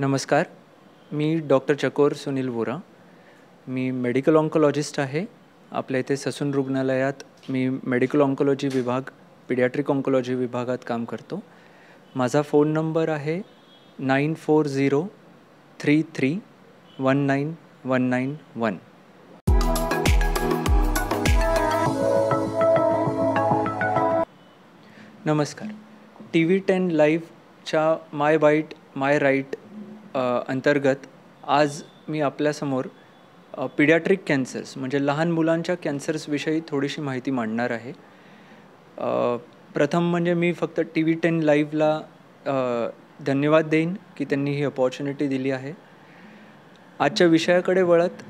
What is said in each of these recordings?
नमस्कार मी डॉक्टर चकोर सुनील वोरा मी मेडिकल ऑन्कोलॉजिस्ट आहे आपल्या इथे ससून रुग्णालयात मी मेडिकल ऑन्कोलॉजी विभाग पिडियाट्रिक ऑन्कोलॉजी विभागात काम करतो माझा फोन नंबर आहे nine four zero three three one nine one nine one नमस्कार टी व्ही टेन लाईव्हच्या माय बाईट माय राईट अंतर्गत आज मी आपल्यासमोर पिडॅट्रिक कॅन्सर्स म्हणजे लहान मुलांच्या कॅन्सर्सविषयी थोडीशी माहिती मांडणार आहे प्रथम म्हणजे मी फक्त टी व्ही टेन लाईव्हला धन्यवाद देईन की त्यांनी ही अपॉर्च्युनिटी दिली आहे आजच्या विषयाकडे वळत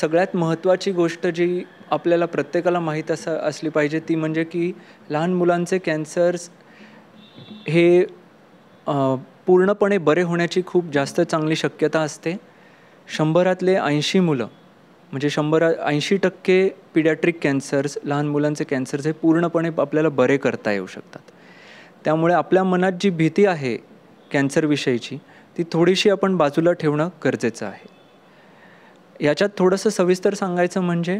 सगळ्यात महत्त्वाची गोष्ट जी आपल्याला प्रत्येकाला माहीत असा असली पाहिजे ती म्हणजे की लहान मुलांचे कॅन्सर्स हे पूर्णपणे बरे होण्याची खूप जास्त चांगली शक्यता असते शंभरातले ऐंशी मुलं म्हणजे शंभर ऐंशी टक्के पिडॅट्रिक कॅन्सर्स लहान मुलांचे कॅन्सर्स हे पूर्णपणे आपल्याला बरे करता येऊ शकतात त्यामुळे आपल्या मनात जी भीती आहे कॅन्सरविषयीची ती थोडीशी आपण बाजूला ठेवणं गरजेचं आहे याच्यात थोडंसं सविस्तर सांगायचं म्हणजे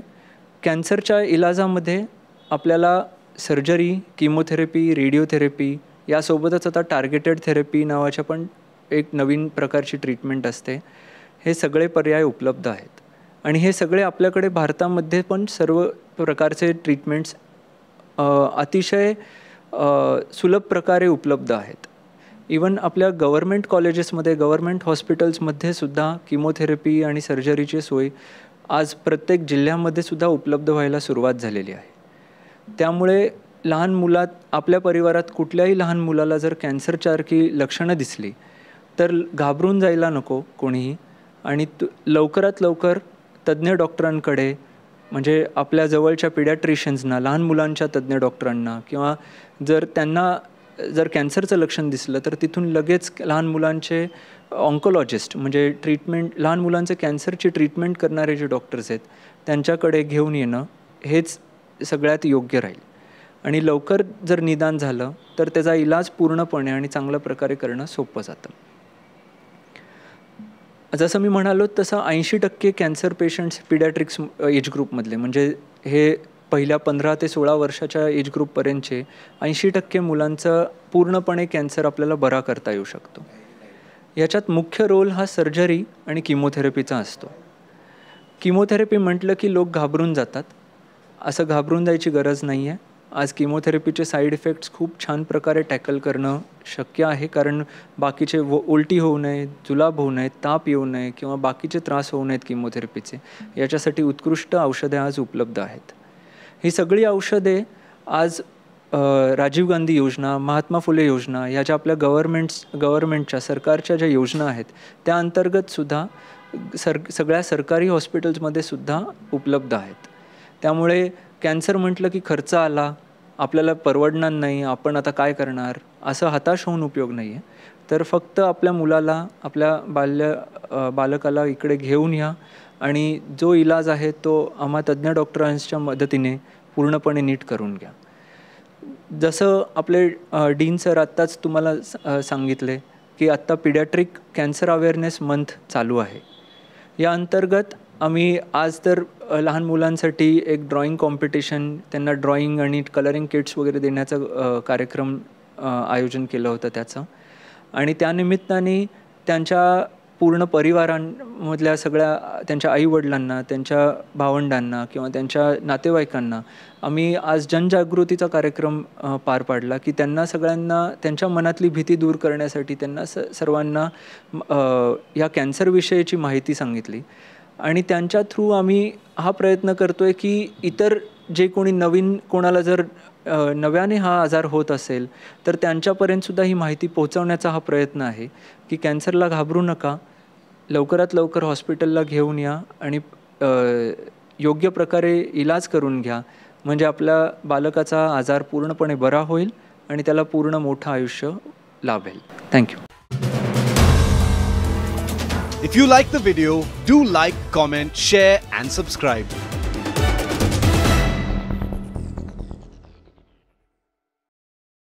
कॅन्सरच्या इलाजामध्ये आपल्याला सर्जरी किमोथेरपी रेडिओथेरपी यासोबतच आता टार्गेटेड थेरपी नावाच्या पण एक नवीन प्रकारची ट्रीटमेंट असते हे सगळे पर्याय उपलब्ध आहेत आणि हे सगळे आपल्याकडे भारतामध्ये पण सर्व प्रकारचे ट्रीटमेंट्स अतिशय सुलभ प्रकारे उपलब्ध आहेत इवन आपल्या गव्हर्मेंट कॉलेजेसमध्ये गव्हर्मेंट हॉस्पिटल्समध्ये सुद्धा किमोथेरपी आणि सर्जरीची सोय आज प्रत्येक जिल्ह्यामध्ये सुद्धा उपलब्ध व्हायला सुरुवात झालेली आहे त्यामुळे लहान मुलात आपल्या परिवारात कुठल्याही लहान मुलाला जर कॅन्सरसारखी लक्षणं दिसली तर घाबरून जायला नको कोणीही आणि तु लवकरात लवकर तज्ज्ञ डॉक्टरांकडे म्हणजे आपल्या जवळच्या पिडॅट्रिशियन्सना लहान मुलांच्या तज्ज्ञ डॉक्टरांना किंवा जर त्यांना जर कॅन्सरचं लक्षण दिसलं तर तिथून लगेच लहान मुलांचे ऑन्कोलॉजिस्ट म्हणजे ट्रीटमेंट लहान मुलांचे कॅन्सरची ट्रीटमेंट करणारे जे डॉक्टर्स आहेत त्यांच्याकडे घेऊन येणं हेच सगळ्यात योग्य राहील आणि लवकर जर निदान झालं तर त्याचा इलाज पूर्णपणे आणि चांगल्या प्रकारे करणं सोपं जातं जसं मी म्हणालो तसं ऐंशी टक्के कॅन्सर पेशंट्स पिडॅट्रिक्स एज ग्रुपमधले म्हणजे हे पहिल्या पंधरा ते सोळा वर्षाच्या एज ग्रुपपर्यंतचे ऐंशी टक्के मुलांचं पूर्णपणे कॅन्सर आपल्याला बरा करता येऊ शकतो याच्यात मुख्य रोल हा सर्जरी आणि किमोथेरपीचा असतो किमोथेरपी म्हटलं की लोक घाबरून जातात असं घाबरून जायची गरज नाही आहे आज किमोथेरपीचे साईड इफेक्ट्स खूप छान प्रकारे टॅकल करणं शक्य आहे कारण बाकीचे व उलटी होऊ नये जुलाब होऊ नये ताप येऊ नये किंवा बाकीचे त्रास होऊ नयेत किमोथेरपीचे याच्यासाठी उत्कृष्ट औषधे आज उपलब्ध आहेत ही सगळी औषधे आज राजीव गांधी योजना महात्मा फुले योजना या ज्या आपल्या गव्हर्मेंट्स गव्हर्मेंटच्या सरकारच्या ज्या योजना आहेत त्या अंतर्गतसुद्धा सर सगळ्या सरकारी हॉस्पिटल्समध्ये सुद्धा उपलब्ध आहेत त्यामुळे कॅन्सर म्हटलं की खर्च आला आपल्याला परवडणार नाही आपण आता काय करणार असं हताश होऊन उपयोग नाही आहे तर फक्त आपल्या मुलाला आपल्या बाल्य बालकाला इकडे घेऊन या आणि जो इलाज आहे तो आम्हा तज्ज्ञ डॉक्टरांच्या मदतीने पूर्णपणे नीट करून घ्या जसं आपले डीन सर आत्ताच तुम्हाला सांगितले की आत्ता पिडॅट्रिक कॅन्सर अवेअरनेस मंथ चालू आहे या अंतर्गत आम्ही आज तर लहान मुलांसाठी एक ड्रॉइंग कॉम्पिटिशन त्यांना ड्रॉइंग आणि कलरिंग किट्स वगैरे देण्याचा कार्यक्रम आयोजन केलं होतं त्याचं आणि त्यानिमित्ताने त्यांच्या पूर्ण परिवारांमधल्या सगळ्या त्यांच्या आईवडिलांना त्यांच्या भावंडांना किंवा त्यांच्या नातेवाईकांना आम्ही आज जनजागृतीचा कार्यक्रम पार पाडला की त्यांना सगळ्यांना त्यांच्या मनातली भीती दूर करण्यासाठी त्यांना स सर्वांना या कॅन्सरविषयीची माहिती सांगितली आणि त्यांच्या थ्रू आम्ही हा प्रयत्न करतो आहे की इतर जे कोणी नवीन कोणाला जर नव्याने हा आजार होत असेल तर त्यांच्यापर्यंतसुद्धा ही माहिती पोहोचवण्याचा हा प्रयत्न आहे की कॅन्सरला घाबरू नका लवकरात लवकर हॉस्पिटलला घेऊन या आणि योग्य प्रकारे इलाज करून घ्या म्हणजे आपल्या बालकाचा आजार पूर्णपणे बरा होईल आणि त्याला पूर्ण मोठं आयुष्य लाभेल thank you If you like the video, do like, comment, share and subscribe.